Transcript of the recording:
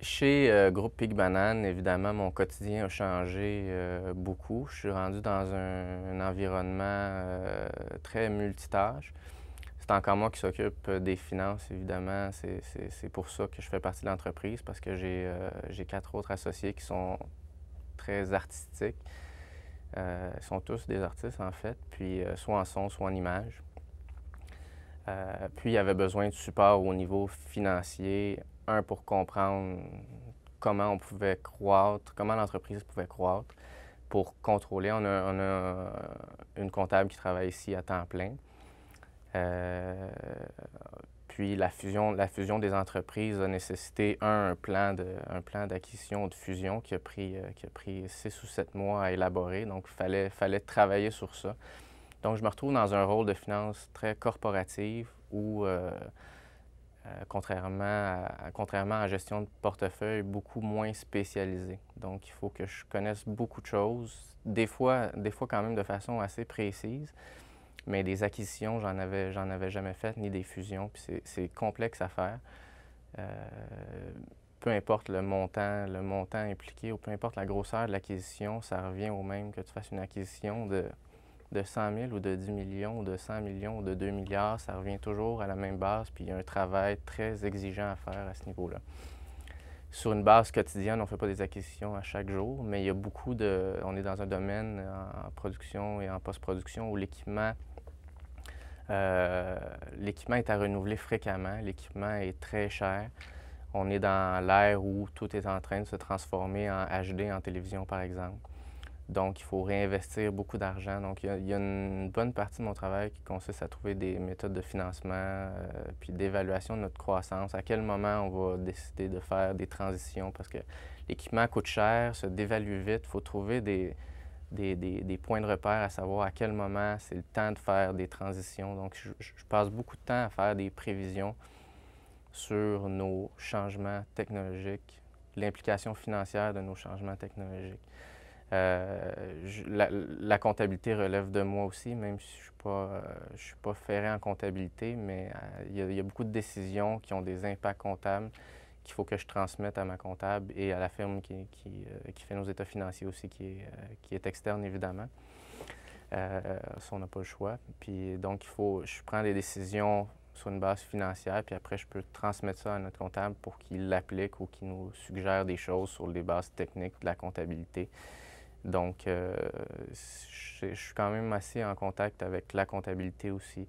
Chez euh, Groupe Pig Banane, évidemment, mon quotidien a changé euh, beaucoup. Je suis rendu dans un, environnement euh, très multitâche. C'est encore moi qui s'occupe des finances, évidemment. C'est pour ça que je fais partie de l'entreprise, parce que j'ai quatre autres associés qui sont très artistiques. ils sont tous des artistes, en fait, puis soit en son, soit en image. puis, il y avait besoin de support au niveau financier un pour comprendre comment on pouvait croître, comment l'entreprise pouvait croître pour contrôler. On a, on a, euh, une comptable qui travaille ici à temps plein. Euh, puis la fusion, la fusion des entreprises a nécessité, un, un plan, de, plan d'acquisition de fusion qui a, pris, euh, qui a pris six ou sept mois à élaborer. Donc, il fallait, fallait travailler sur ça. Donc, je me retrouve dans un rôle de finance très corporative où euh, contrairement, à, contrairement à la gestion de portefeuille, beaucoup moins spécialisée. Donc, il faut que je connaisse beaucoup de choses, des fois, des fois quand même de façon assez précise, mais des acquisitions, j'en avais, j'en avais jamais fait, ni des fusions, puis c'est, complexe à faire. Euh, peu importe le montant, le montant impliqué ou peu importe la grosseur de l'acquisition, ça revient au même que tu fasses une acquisition de de 100 000 ou de 10 millions ou de 100 millions ou de 2 milliards, ça revient toujours à la même base, puis il y a un travail très exigeant à faire à ce niveau-là. Sur une base quotidienne, on ne fait pas des acquisitions à chaque jour, mais il y a beaucoup de... On est dans un domaine en production et en post-production où l'équipement euh, l'équipement est à renouveler fréquemment, l'équipement est très cher. On est dans l'ère où tout est en train de se transformer en HD en télévision, par exemple. Donc, il faut réinvestir beaucoup d'argent. Donc, il y, a, une bonne partie de mon travail qui consiste à trouver des méthodes de financement, euh, puis d'évaluation de notre croissance. À quel moment on va décider de faire des transitions parce que l'équipement coûte cher, se dévalue vite. Il faut trouver des, points de repère à savoir à quel moment c'est le temps de faire des transitions. Donc, je passe beaucoup de temps à faire des prévisions sur nos changements technologiques, l'implication financière de nos changements technologiques. Euh, la, comptabilité relève de moi aussi, même si je ne euh, suis, pas, ferré en comptabilité, mais euh, il y, a beaucoup de décisions qui ont des impacts comptables qu'il faut que je transmette à ma comptable et à la firme qui, fait nos états financiers aussi, qui est, externe évidemment. ça, on n'a pas le choix. Puis donc, je prends des décisions sur une base financière, puis après, je peux transmettre ça à notre comptable pour qu'il l'applique ou qu'il nous suggère des choses sur les bases techniques de la comptabilité. Donc, euh, je suis quand même assez en contact avec la comptabilité aussi.